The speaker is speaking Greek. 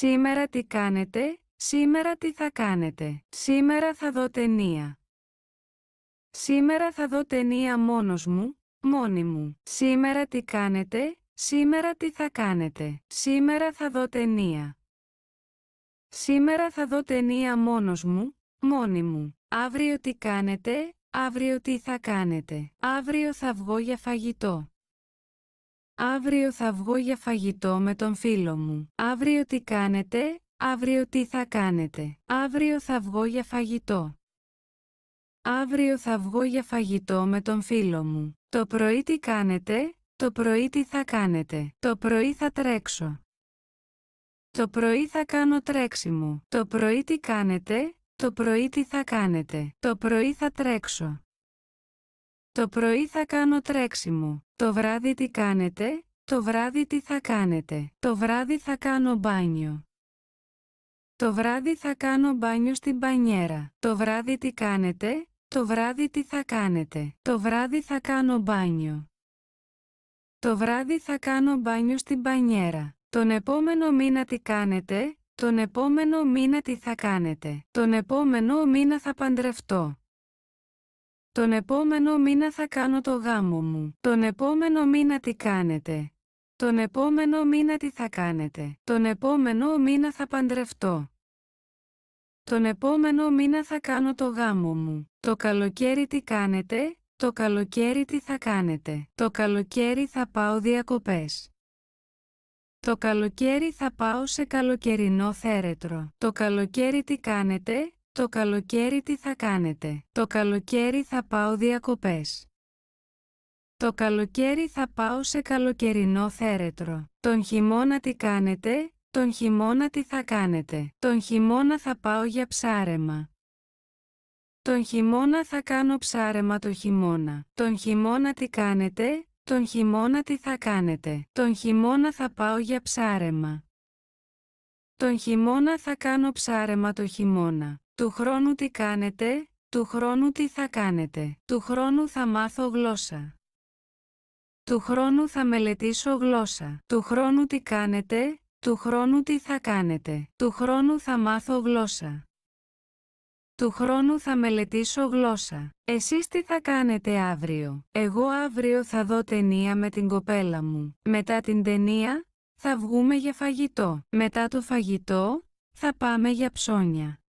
Σήμερα τι κάνετε, σήμερα τι θα κάνετε. Σήμερα θα δω ταινία. Σήμερα θα δω ταινία μόνος μου, μόνη μου. Σήμερα τι κάνετε, σήμερα τι θα κάνετε. Σήμερα θα δω ταινία. Σήμερα θα δω ταινία μόνος μου, μόνη μου. Αύριο τι κάνετε, αύριο τι θα κάνετε. Αύριο θα βγω για φαγητό. Αύριο θα βγω για φαγητό με τον φίλο μου. Αύριο τι κάνετε, αύριο τι θα κάνετε. Αύριο θα βγω για φαγητό. Αύριο θα βγω για φαγητό με τον φίλο μου. Το πρωί τι κάνετε, το πρωί τι θα κάνετε. Το πρωί θα τρέξω. Το πρωί θα κάνω τρέξιμο. Το πρωί τι κάνετε, το πρωί τι θα κάνετε. Το πρωί θα τρέξω. Το πρωί θα κάνω τρέξιμο. Το βράδυ τι κάνετε, το βράδυ τι θα κάνετε. Το βράδυ θα κάνω μπάνιο. Το βράδυ θα κάνω μπάνιο στην μπανιέρα. Το βράδυ τι κάνετε, το βράδυ τι θα κάνετε. Το βράδυ θα κάνω μπάνιο. Το βράδυ θα κάνω μπάνιο στην μπανιέρα. Τον επόμενο μήνα τι κάνετε, τον επόμενο μήνα τι θα κάνετε. Τον επόμενο μήνα θα παντρευτώ. Τον επόμενο μήνα θα κάνω το γάμο μου. Τον επόμενο μήνα τι κάνετε. Τον επόμενο μήνα τι θα κάνετε. Τον επόμενο μήνα θα παντρευτώ. Τον επόμενο μήνα θα κάνω το γάμο μου. Το καλοκαίρι τι κάνετε. Το καλοκαίρι τι θα κάνετε. Το καλοκαίρι θα πάω διακοπές. Το καλοκαίρι θα πάω σε καλοκαιρινό θέρετρο. Το καλοκαίρι τι κάνετε. Το καλοκαίρι τι θα κάνετε. Το καλοκαίρι θα πάω διακοπές. Το καλοκαίρι θα πάω σε καλοκαιρινό θέρετρο. Τον χειμώνα τι κάνετε. Τον χειμώνα τι θα κάνετε. Τον χειμώνα θα πάω για ψάρεμα. Τον χειμώνα θα κάνω ψάρεμα το χειμώνα. Τον χειμώνα τι κάνετε. Τον χειμώνα τι θα κάνετε. Τον χειμώνα θα πάω για ψάρεμα. Τον χειμώνα θα κάνω ψάρεμα το χειμώνα. Του χρόνου τι κάνετε, του χρόνου τι θα κάνετε. Του χρόνου θα μάθω γλώσσα. Του χρόνου θα μελετήσω γλώσσα. Του χρόνου τι κάνετε, του χρόνου τι θα κάνετε. Του χρόνου θα μάθω γλώσσα. Του χρόνου θα μελετήσω γλώσσα. Εσείς τι θα κάνετε αύριο. Εγώ αύριο θα δω ταινία με την κοπέλα μου. Μετά την ταινία, θα βγούμε για φαγητό. Μετά το φαγητό, θα πάμε για ψώνια.